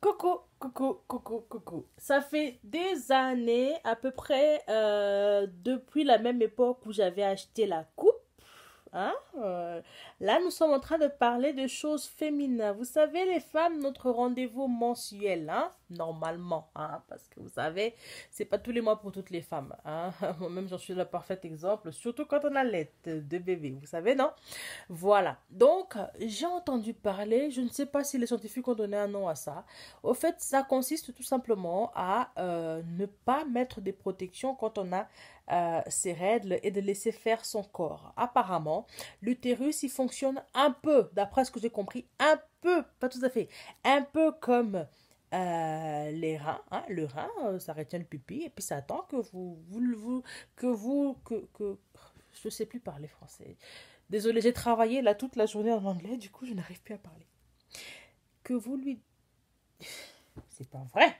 Coucou, coucou, coucou, coucou. Ça fait des années, à peu près euh, depuis la même époque où j'avais acheté la coupe ah, euh, là, nous sommes en train de parler de choses féminines. Vous savez, les femmes, notre rendez-vous mensuel, hein, normalement, hein, parce que vous savez, c'est pas tous les mois pour toutes les femmes. Hein. Moi-même, j'en suis le parfait exemple, surtout quand on a l'aide de bébé, vous savez, non Voilà. Donc, j'ai entendu parler, je ne sais pas si les scientifiques ont donné un nom à ça. Au fait, ça consiste tout simplement à euh, ne pas mettre des protections quand on a euh, ses règles et de laisser faire son corps. Apparemment, l'utérus, il fonctionne un peu, d'après ce que j'ai compris, un peu, pas tout à fait, un peu comme euh, les reins. Hein, le rein, euh, ça retient le pupille et puis ça attend que vous, que vous, que, je sais plus parler français. Désolée, j'ai travaillé là toute la journée en anglais, du coup je n'arrive plus à parler. Que vous lui... C'est pas vrai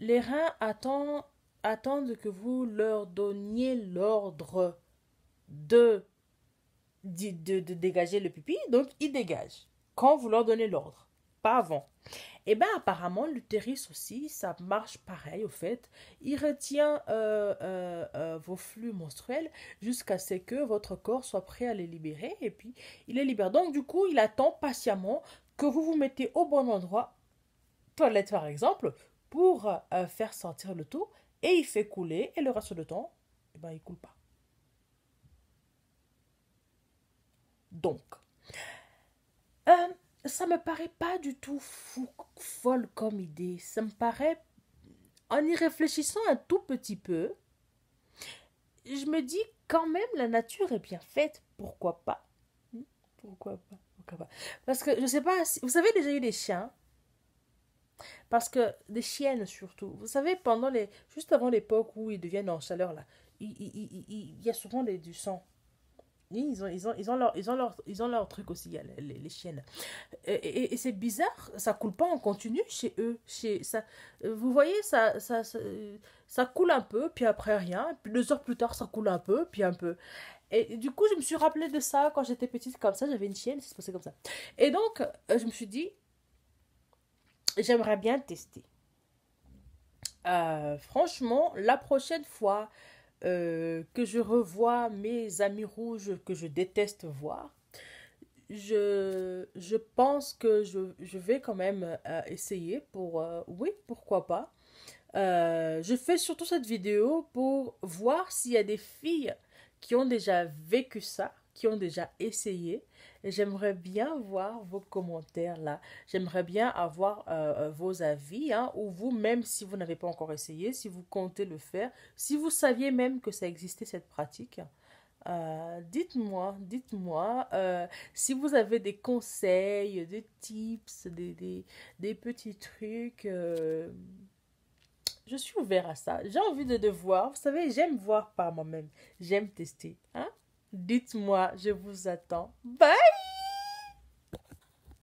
Les reins attendent, que vous leur donniez l'ordre de, de, de, de dégager le pipi donc ils dégagent quand vous leur donnez l'ordre, pas avant. Et eh bien apparemment, l'utérus aussi, ça marche pareil au fait. Il retient euh, euh, euh, vos flux menstruels jusqu'à ce que votre corps soit prêt à les libérer et puis il les libère. Donc du coup, il attend patiemment que vous vous mettez au bon endroit, toilette par exemple, pour euh, faire sortir le tout et il fait couler et le reste de temps, eh ben, il ne coule pas. Donc, euh, ça me paraît pas du tout fou, folle comme idée. Ça me paraît, en y réfléchissant un tout petit peu, je me dis quand même la nature est bien faite. Pourquoi pas hmm? Pourquoi pas Pourquoi pas Parce que je ne sais pas vous avez déjà eu des chiens parce que des chiennes surtout. Vous savez, pendant les, juste avant l'époque où ils deviennent en chaleur, là, il, y a souvent du sang. Ils ont, ils, ont, ils, ont leur, ils, ont leur, ils ont leur truc aussi, les, chiennes. Et, c'est bizarre, ça coule pas en continu chez eux. Chez, ça, vous voyez, ça, ça, ça, coule un peu, puis après rien. deux heures plus tard, ça coule un peu, puis un peu. Et du coup, je me suis rappelée de ça quand j'étais petite, comme ça, j'avais une chienne, ça se passait comme ça. Et donc, euh, je me suis dit, j'aimerais bien tester. Euh, franchement, la prochaine fois euh, que je revois mes amis rouges que je déteste voir, je, pense que je, vais quand même euh, essayer pour... oui, pourquoi pas. je fais surtout cette vidéo pour voir s'il y a des filles qui ont déjà vécu ça qui ont déjà essayé. J'aimerais bien voir vos commentaires là. J'aimerais bien avoir euh, euh, vos avis hein, ou vous, même si vous n'avez pas encore essayé, si vous comptez le faire, si vous saviez même que ça existait cette pratique. Euh, dites-moi, dites-moi si vous avez des conseils, des tips, des, des, des petits trucs. je suis ouvert à ça. J'ai envie de, de voir. Vous savez, j'aime voir par moi-même. J'aime tester. Hein? Dites-moi, je vous attends. Bye